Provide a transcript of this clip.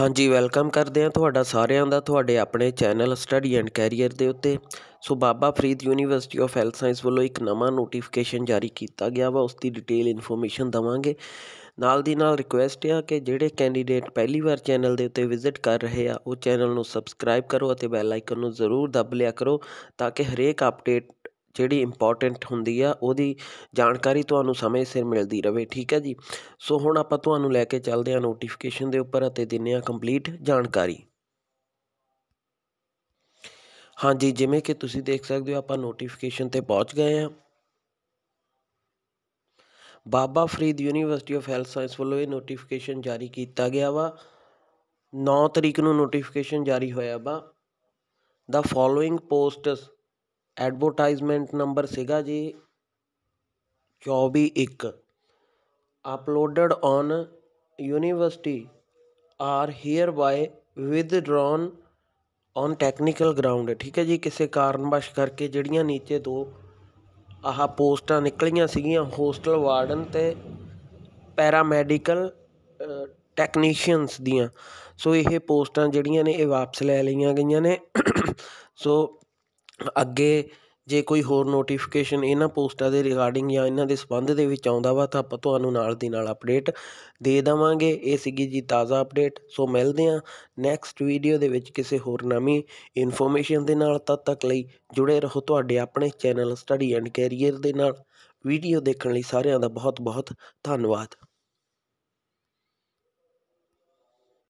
ਹਾਂਜੀ ਵੈਲਕਮ ਕਰਦੇ ਆ ਤੁਹਾਡਾ ਸਾਰਿਆਂ ਦਾ ਤੁਹਾਡੇ ਆਪਣੇ ਚੈਨਲ ਸਟੱਡੀ ਐਂਡ ਕੈਰੀਅਰ ਦੇ ਉੱਤੇ so Baba Farid university of health science ਵੱਲੋਂ ਇੱਕ ਨਵਾਂ ਨੋਟੀਫਿਕੇਸ਼ਨ ਜਾਰੀ ਕੀਤਾ ਗਿਆ ਵਾ ਉਸ ਦੀ ਡਿਟੇਲ ਇਨਫੋਰਮੇਸ਼ਨ ਦਵਾਂਗੇ ਨਾਲ ਦੀ ਨਾਲ ਰਿਕੁਐਸਟ ਹੈ ਕਿ ਜਿਹੜੇ ਕੈਂਡੀਡੇਟ ਪਹਿਲੀ ਵਾਰ ਚੈਨਲ ਦੇ ਉੱਤੇ ਵਿਜ਼ਿਟ ਕਰ ਰਹੇ ਆ ਉਹ ਚੈਨਲ ਨੂੰ ਸਬਸਕ੍ਰਾਈਬ ਕਰੋ ਅਤੇ ਬੈਲ ਆਈਕਨ ਨੂੰ ਜ਼ਰੂਰ ਦਬ ਲਿਆ ਕਰੋ ਤਾਂ ਕਿ ਹਰੇਕ ਅਪਡੇਟ ਜਿਹੜੀ ਇੰਪੋਰਟੈਂਟ ਹੁੰਦੀ ਆ ਉਹਦੀ ਜਾਣਕਾਰੀ ਤੁਹਾਨੂੰ ਸਮੇਂ ਸਿਰ ਮਿਲਦੀ ਰਵੇ ਠੀਕ ਹੈ ਜੀ ਸੋ ਹੁਣ ਆਪਾਂ ਤੁਹਾਨੂੰ ਲੈ ਕੇ ਚੱਲਦੇ ਆ ਨੋਟੀਫਿਕੇਸ਼ਨ ਦੇ ਉੱਪਰ ਅਤੇ ਦਿੰਨੇ ਆ ਕੰਪਲੀਟ ਜਾਣਕਾਰੀ ਹਾਂਜੀ ਜਿਵੇਂ ਕਿ ਤੁਸੀਂ ਦੇਖ ਸਕਦੇ ਹੋ ਆਪਾਂ ਨੋਟੀਫਿਕੇਸ਼ਨ ਤੇ ਪਹੁੰਚ ਗਏ ਆ Baba Farid university of health science ਵੱਲੋਂ ਇਹ ਨੋਟੀਫਿਕੇਸ਼ਨ ਜਾਰੀ ਕੀਤਾ ਗਿਆ ਵਾ 9 ਤਰੀਕ ਨੂੰ ਨੋਟੀਫਿਕੇਸ਼ਨ ਜਾਰੀ ਹੋਇਆ ਵਾ the following posts advertisement number से जी चौबी एक upload on university are hereby withdrawn on technical ground ठीक है जी किसी कारणवश करके जड़िया नीचे दो आह पोस्टा निकलिया सगिया होस्टल वार्डन तो पैरामेडिकल टैक्नीशियनस दिया सो यह पोस्टा जड़िया ने वापस लै लिया गई ने सो ਅੱਗੇ ਜੇ ਕੋਈ ਹੋਰ ਨੋਟੀਫਿਕੇਸ਼ਨ ਇਹਨਾਂ ਪੋਸਟਾਂ ਦੇ ਰਿਗਾਰਡਿੰਗ ਜਾਂ ਇਹਨਾਂ ਦੇ ਸੰਬੰਧ ਦੇ ਵਿੱਚ ਆਉਂਦਾ ਵਾ ਤਾਂ ਆਪਾਂ ਤੁਹਾਨੂੰ ਨਾਲ ਦੀ ਨਾਲ ਅਪਡੇਟ ਦੇ ਦੇਵਾਂਗੇ ਇਹ ਸੀਗੀ ਜੀ ਤਾਜ਼ਾ ਅਪਡੇਟ ਸੋ ਮਿਲਦੇ ਹਾਂ ਨੈਕਸਟ ਵੀਡੀਓ ਦੇ ਵਿੱਚ ਕਿਸੇ ਹੋਰ ਨਵੀਂ ਇਨਫੋਰਮੇਸ਼ਨ ਦੇ ਨਾਲ ਤਦ ਤੱਕ ਲਈ ਜੁੜੇ ਰਹੋ ਤੁਹਾਡੇ ਆਪਣੇ ਚੈਨਲ ਸਟੱਡੀ ਐਂਡ ਕੈਰੀਅਰ ਦੇ ਨਾਲ ਵੀਡੀਓ ਦੇਖਣ ਲਈ ਸਾਰਿਆਂ ਦਾ ਬਹੁਤ ਬਹੁਤ ਧੰਨਵਾਦ